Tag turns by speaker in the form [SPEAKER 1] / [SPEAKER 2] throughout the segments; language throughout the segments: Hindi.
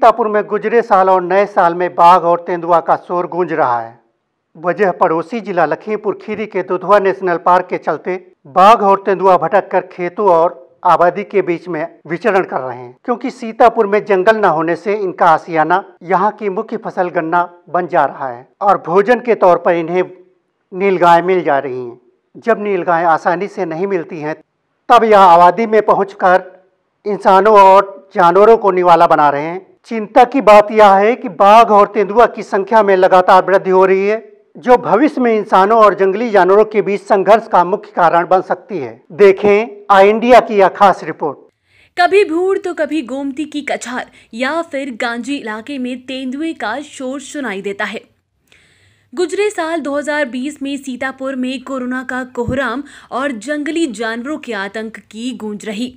[SPEAKER 1] सीतापुर में गुजरे साल और नए साल में बाघ और तेंदुआ का शोर गूंज रहा है वजह पड़ोसी जिला लखीमपुर खीरी के दुधवा नेशनल पार्क के चलते बाघ और तेंदुआ भटक कर खेतों और आबादी के बीच में विचरण कर रहे हैं क्योंकि सीतापुर में जंगल न होने से इनका आसियाना यहाँ की मुख्य फसल गन्ना बन जा रहा है और भोजन के तौर पर इन्हें नीलगाय मिल जा रही हैं जब नीलगाय आसानी से नहीं मिलती हैं तब यह आबादी में पहुँच इंसानों और जानवरों को निवाला बना रहे हैं चिंता की बात यह है कि बाघ और तेंदुआ की संख्या में लगातार वृद्धि हो रही है जो भविष्य में इंसानों और जंगली जानवरों के बीच संघर्ष का मुख्य कारण बन सकती है देखें आई इंडिया की यह खास रिपोर्ट
[SPEAKER 2] कभी भूड़ तो कभी गोमती की कछार या फिर गांजी इलाके में तेंदुए का शोर सुनाई देता है गुजरे साल 2020 में सीतापुर में कोरोना का कोहराम और जंगली जानवरों के आतंक की गूंज रही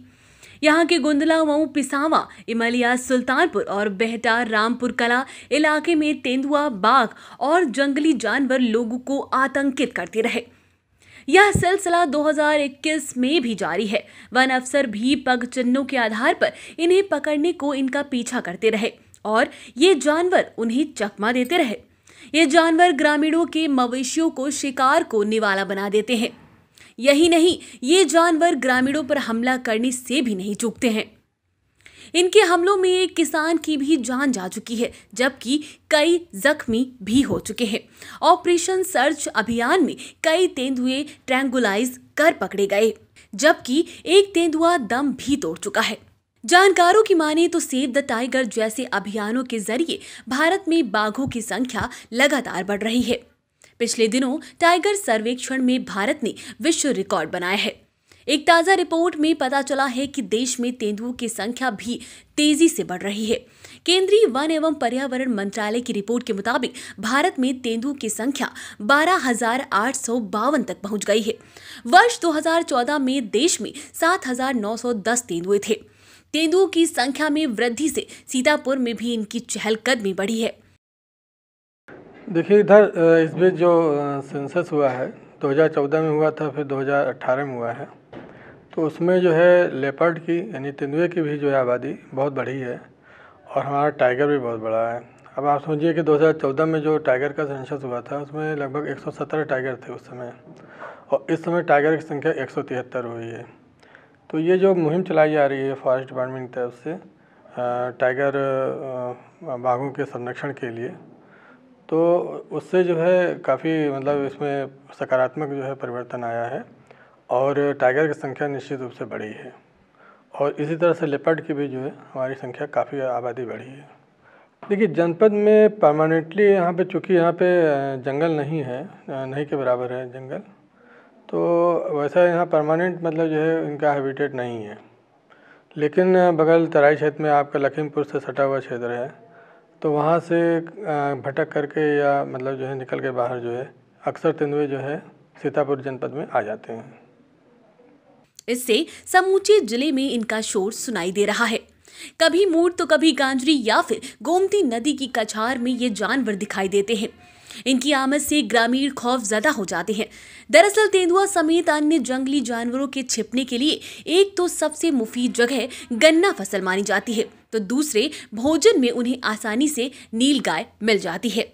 [SPEAKER 2] यहाँ के गुंदला मऊ पिसावा इमलिया सुल्तानपुर और बेहटा रामपुर कला इलाके में तेंदुआ बाघ और जंगली जानवर लोगों को आतंकित करते रहे यह सिलसिला 2021 में भी जारी है वन अफसर भी पग चिन्हों के आधार पर इन्हें पकड़ने को इनका पीछा करते रहे और ये जानवर उन्हें चकमा देते रहे ये जानवर ग्रामीणों के मवेशियों को शिकार को निवाला बना देते हैं यही नहीं ये जानवर ग्रामीणों पर हमला करने से भी नहीं चूकते हैं इनके हमलों में एक किसान की भी जान जा चुकी है जबकि कई जख्मी भी हो चुके हैं ऑपरेशन सर्च अभियान में कई तेंदुए ट्रैंगुलाइज कर पकड़े गए जबकि एक तेंदुआ दम भी तोड़ चुका है जानकारों की माने तो सेव द टाइगर जैसे अभियानों के जरिए भारत में बाघों की संख्या लगातार बढ़ रही है पिछले दिनों टाइगर सर्वेक्षण में भारत ने विश्व रिकॉर्ड बनाया है एक ताज़ा रिपोर्ट में पता चला है कि देश में तेंदुओं की संख्या भी तेजी से बढ़ रही है केंद्रीय वन एवं पर्यावरण मंत्रालय की रिपोर्ट के मुताबिक भारत में तेंदुओं की संख्या बारह तक पहुंच गई है वर्ष 2014 में देश में 7,910 तेंदुए थे तेंदुओं की संख्या में वृद्धि से सीतापुर में भी इनकी चहलकदमी बढ़ी है
[SPEAKER 3] देखिए इधर इस बीच जो सेंसस हुआ है 2014 में हुआ था फिर 2018 में हुआ है तो उसमें जो है लेपर्ड की यानी तेंदुए की भी जो है आबादी बहुत बढ़ी है और हमारा टाइगर भी बहुत बड़ा है अब आप समझिए कि 2014 में जो टाइगर का सेंसस हुआ था उसमें लगभग 170 टाइगर थे उस समय और इस समय टाइगर की संख्या एक हुई है तो ये जो मुहिम चलाई जा रही है फॉरेस्ट डिपार्टमेंट की तरफ से टाइगर बाघों के संरक्षण के लिए तो उससे जो है काफ़ी मतलब इसमें सकारात्मक जो है परिवर्तन आया है और टाइगर की संख्या निश्चित रूप से बढ़ी है और इसी तरह से लेपर्ड की भी जो है हमारी संख्या काफ़ी आबादी बढ़ी है देखिए जनपद में परमानेंटली यहाँ पे चूँकि यहाँ पे जंगल नहीं है नहीं के बराबर है जंगल तो वैसा यहाँ परमानेंट मतलब जो है इनका हैबिटेट नहीं है लेकिन बगल तराई क्षेत्र में आपका लखीमपुर से सटा हुआ क्षेत्र है तो वहाँ से भटक करके या मतलब जो है निकल के बाहर जो है अक्सर तेंदुए जो है सीतापुर जनपद में आ जाते हैं
[SPEAKER 2] इससे समूचे जिले में इनका शोर सुनाई दे रहा है कभी मूर तो कभी गांजरी या फिर गोमती नदी की कछार में ये जानवर दिखाई देते हैं इनकी आमद से ग्रामीण खौफ ज्यादा हो जाते हैं दरअसल तेंदुआ समेत अन्य जंगली जानवरों के छिपने के लिए एक तो सबसे मुफीद जगह गन्ना फसल मानी जाती है तो दूसरे भोजन में उन्हें आसानी से नील गाय मिल जाती है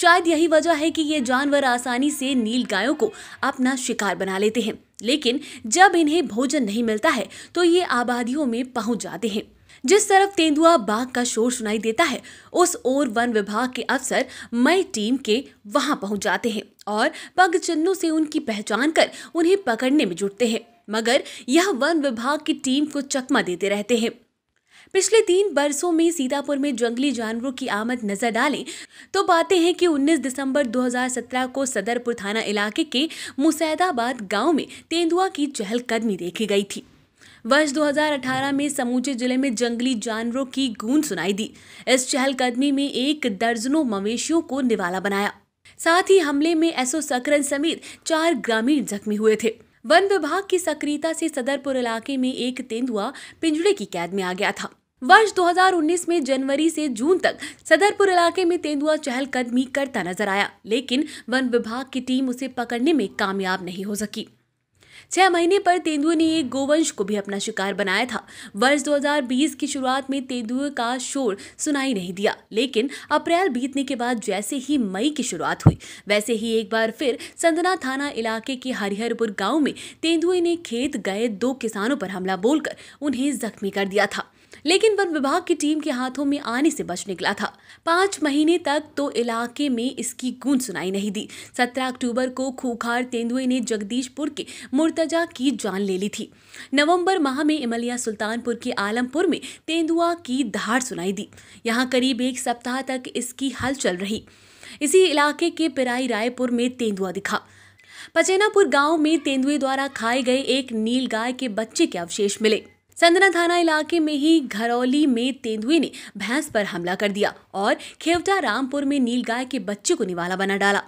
[SPEAKER 2] शायद यही वजह है कि ये जानवर आसानी से नील गायों को अपना शिकार बना लेते हैं लेकिन जब इन्हें भोजन नहीं मिलता है तो ये आबादियों में पहुंच जाते हैं जिस तरफ तेंदुआ बाघ का शोर सुनाई देता है उस ओर वन विभाग के अफसर मई टीम के वहां पहुंच जाते हैं और पग चिन्हों से उनकी पहचान कर उन्हें पकड़ने में जुटते हैं मगर यह वन विभाग की टीम को चकमा देते रहते हैं पिछले तीन बरसों में सीतापुर में जंगली जानवरों की आमद नजर डालें तो बातें हैं कि 19 दिसंबर 2017 को सदरपुर थाना इलाके के मुसैदाबाद गांव में तेंदुआ की चहलकदमी देखी गई थी वर्ष 2018 में समूचे जिले में जंगली जानवरों की गूंज सुनाई दी इस चहलकदमी में एक दर्जनों मवेशियों को निवाला बनाया साथ ही हमले में एसओ सकरन समेत चार ग्रामीण जख्मी हुए थे वन विभाग की सक्रियता से सदरपुर इलाके में एक तेंदुआ पिंजड़े की कैद में आ गया था वर्ष 2019 में जनवरी से जून तक सदरपुर इलाके में तेंदुआ चहलकदमी करता नजर आया लेकिन वन विभाग की टीम उसे पकड़ने में कामयाब नहीं हो सकी छह महीने पर तेंदुए ने एक गोवंश को भी अपना शिकार बनाया था वर्ष 2020 की शुरुआत में तेंदुए का शोर सुनाई नहीं दिया लेकिन अप्रैल बीतने के बाद जैसे ही मई की शुरुआत हुई वैसे ही एक बार फिर संदना थाना इलाके के हरिहरपुर गांव में तेंदुए ने खेत गए दो किसानों पर हमला बोलकर उन्हें जख्मी कर दिया था लेकिन वन विभाग की टीम के हाथों में आने से बच निकला था पांच महीने तक तो इलाके में इसकी गूंज सुनाई नहीं दी सत्रह अक्टूबर को खूखार तेंदुए ने जगदीशपुर के मुर्तजा की जान ले ली थी नवंबर माह में इमलिया सुल्तानपुर के आलमपुर में तेंदुआ की धार सुनाई दी यहाँ करीब एक सप्ताह तक इसकी हल चल रही इसी इलाके के पिराई रायपुर में तेंदुआ दिखा पचेनापुर गांव में तेंदुए द्वारा खाए गए एक नील गाय के बच्चे के अवशेष मिले चंदना थाना इलाके में ही घरौली में तेंदुए ने भैंस पर हमला कर दिया और खेवटा रामपुर में नील गाय के बच्चे को निवाला बना डाला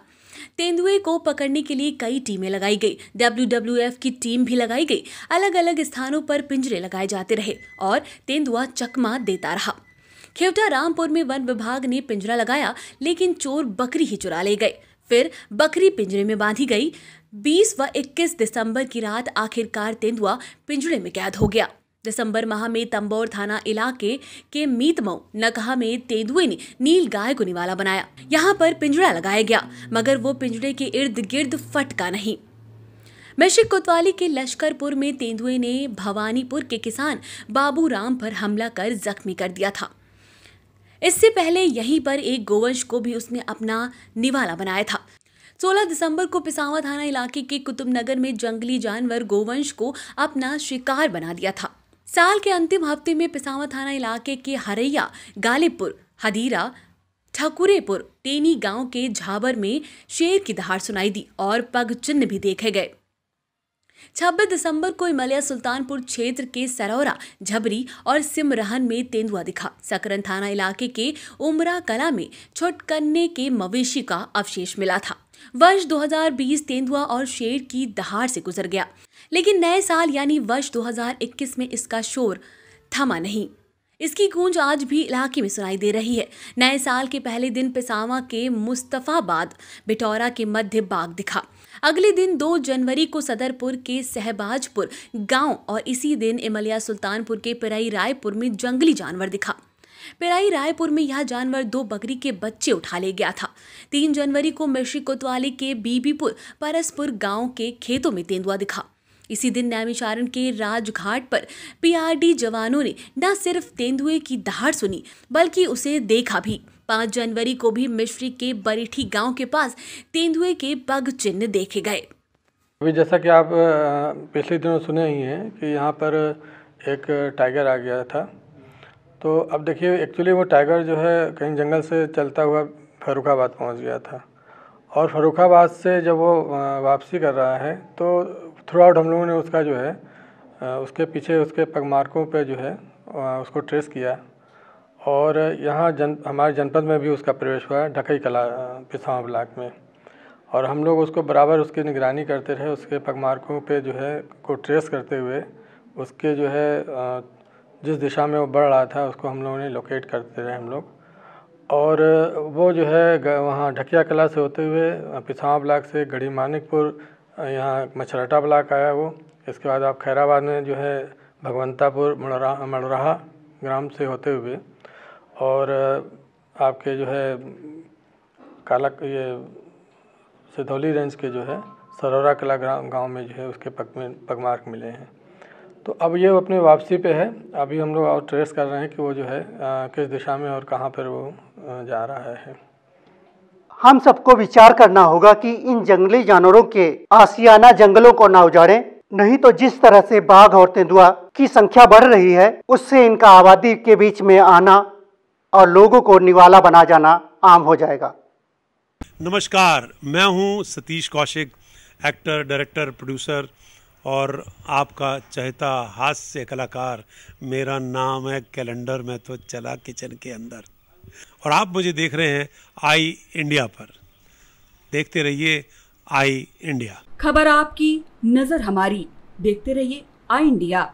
[SPEAKER 2] तेंदुए को पकड़ने के लिए कई टीमें लगाई गई डब्ल्यू की टीम भी लगाई गई अलग अलग स्थानों पर पिंजरे लगाए जाते रहे और तेंदुआ चकमा देता रहा खेवटा रामपुर में वन विभाग ने पिंजरा लगाया लेकिन चोर बकरी ही चुरा ले गए फिर बकरी पिंजरे में बांधी गई 20 व 21 दिसंबर की रात आखिरकार तेंदुआ पिंजरे में कैद हो गया दिसंबर माह में तंबोर थाना इलाके के मीतमऊ नकहा में तेंदुए ने नील गाय को निवाला बनाया यहाँ पर पिंजड़ा लगाया गया मगर वो पिंजड़े के इर्द गिर्द फटका नहीं मैशिक कोतवाली के लश्करपुर में तेंदुए ने भवानीपुर के किसान बाबू राम पर हमला कर जख्मी कर दिया था इससे पहले यहीं पर एक गोवंश को भी उसने अपना निवाला बनाया था 16 दिसंबर को पिसावा थाना इलाके के कुतुबनगर में जंगली जानवर गोवंश को अपना शिकार बना दिया था साल के अंतिम हफ्ते में पिसावा थाना इलाके के हरैया गालिबपुर हदीरा ठकुरेपुर टेनी गांव के झाबर में शेर की दहाड़ सुनाई दी और पग चिन्ह भी देखे गए 26 दिसंबर को इमलिया सुल्तानपुर क्षेत्र के सरौरा झबरी और सिमरहन में तेंदुआ दिखा सकरन थाना इलाके के उमरा कला में छुटकन्ने के मवेशी का अवशेष मिला था वर्ष 2020 तेंदुआ और शेर की दहाड़ से गुजर गया लेकिन नए साल यानी वर्ष 2021 में इसका शोर थमा नहीं इसकी गूंज आज भी इलाके में सुनाई दे रही है नए साल के पहले दिन पिसावा के मुस्तफ़ाबाद बिटौरा के मध्य बाग दिखा अगले दिन 2 जनवरी को सदरपुर के सहबाजपुर गांव और इसी दिन इमलिया सुल्तानपुर के पिराई रायपुर में जंगली जानवर दिखा पिराई रायपुर में यह जानवर दो बकरी के बच्चे उठा ले गया था तीन जनवरी को मिश्री कोतवाली के बीबीपुर परसपुर गांव के खेतों में तेंदुआ दिखा इसी दिन नैमिषारण के राजघाट पर पीआरडी जवानों ने न सिर्फ तेंदुए की दहाड़ सुनी बल्कि उसे देखा भी पाँच जनवरी को भी मिश्री के बरीठी गांव के पास तेंदुए के पग चिन्ह देखे गए
[SPEAKER 3] अभी जैसा कि आप पिछले दिनों सुने ही हैं कि यहाँ पर एक टाइगर आ गया था तो अब देखिए एक्चुअली वो टाइगर जो है कहीं जंगल से चलता हुआ फरुखाबाद पहुँच गया था और फरुखाबाद से जब वो वापसी कर रहा है तो थ्रू आउट हम लोगों ने उसका जो है उसके पीछे उसके पगमार्कों पे जो है उसको ट्रेस किया और यहाँ जन हमारे जनपद में भी उसका प्रवेश हुआ ढकई कला पिसावा ब्लाक में और हम लोग उसको बराबर उसकी निगरानी करते रहे उसके पगमार्कों पे जो है को ट्रेस करते हुए उसके जो है जिस दिशा में वो बढ़ रहा था उसको हम लोगों ने लोकेट करते रहे हम लोग और वो जो है वहाँ ढकिया कला से होते हुए पिसावा ब्लाक से गढ़ी मानिकपुर यहाँ मछरटा ब्लॉक आया वो इसके बाद आप खैराबाद में जो है भगवंतापुर मड़ोरा मणराहा ग्राम से होते हुए और आपके जो है कालक ये सिधौली रेंज के जो है सरोरा कला ग्राम गाँव में जो है उसके पग में पगमार्क मिले हैं तो अब ये अपने वापसी पे है अभी हम लोग और ट्रेस कर रहे हैं कि वो जो है आ, किस दिशा में और कहाँ पर वो जा रहा है
[SPEAKER 1] हम सबको विचार करना होगा कि इन जंगली जानवरों के आसियाना जंगलों को ना उजाड़े नहीं तो जिस तरह से बाघ और तेंदुआ की संख्या बढ़ रही है उससे इनका आबादी के बीच में आना और लोगों को निवाला बना जाना आम हो जाएगा
[SPEAKER 3] नमस्कार मैं हूं Satish Kaushik actor director producer और आपका चहता हास्य कलाकार मेरा नाम है कैलेंडर में तो चला किचन के अंदर और आप मुझे देख रहे हैं आई इंडिया पर देखते रहिए आई इंडिया
[SPEAKER 2] खबर आपकी नजर हमारी देखते रहिए आई इंडिया